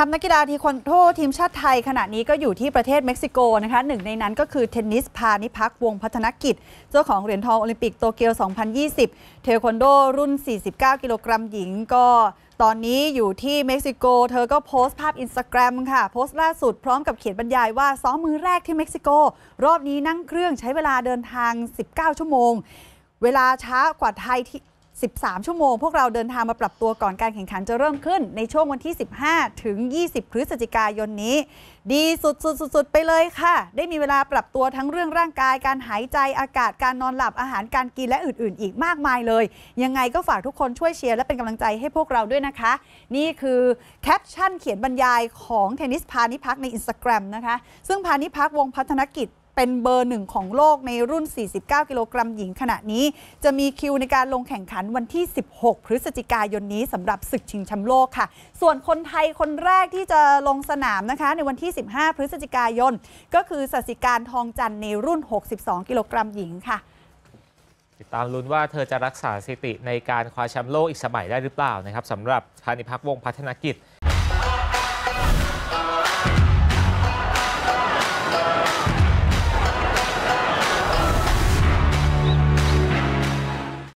ทำนักกีฬาทีคอันโท ทีมชาติไทย ขณะนี้ก็อยู่ที่ประเทศเม็กซิโกนะคะหนึ่งในนั้นก็คือเทนนิสพาณิพักวงพัฒนกิจ เจ้าของเหรียญทองโอลิมปิกโตเกียว 2020 เทควันโดรุ่น 49 กิโลกรัมหญิง ก็ตอนนี้อยู่ที่เม็กซิโกเธอก็โพสต์ภาพอินสตาแกรมค่ะ โพสต์ล่าสุดพร้อมกับเขียนบรรยายว่าซ้อมมือแรกที่เม็กซิโก รอบนี้นั่งเครื่องใช้เวลาเดินทาง 19 ชั่วโมงเวลาช้ากว่าไทยที่13 ชั่วโมงพวกเราเดินทางมาปรับตัวก่อนการแข่งขันจะเริ่มขึ้นในช่วงวันที่ 15 ถึง 20 พฤศจิกายนนี้ ดีสุดๆๆ ไปเลยค่ะ ได้มีเวลาปรับตัวทั้งเรื่องร่างกายการหายใจอากาศการนอนหลับอาหารการกินและอื่น ๆ อีกมากมายเลย ยังไงก็ฝากทุกคนช่วยเชียร์และเป็นกำลังใจให้พวกเราด้วยนะคะ นี่คือแคปชั่นเขียนบรรยาย ของเทนนิสพานิพักในอินสตาแกรมนะคะซึ่งพานิพักวงพัฒนกิจเป็นเบอร์หนึ่งของโลกในรุ่น 49 กิโลกรัมหญิงขณะนี้จะมีคิวในการลงแข่งขันวันที่ 16 พฤศจิกายนนี้สำหรับศึกชิงแชมป์โลกค่ะ ส่วนคนไทยคนแรกที่จะลงสนามนะคะในวันที่ 15 พฤศจิกายนก็คือสัสิการทองจันในรุ่น 62 กิโลกรัมหญิงค่ะ ติดตามลุ้นว่าเธอจะรักษาสติในการคว้าแชมป์โลกอีกสมัยได้หรือเปล่านะครับสำหรับธานิพักวงพัฒนกิจ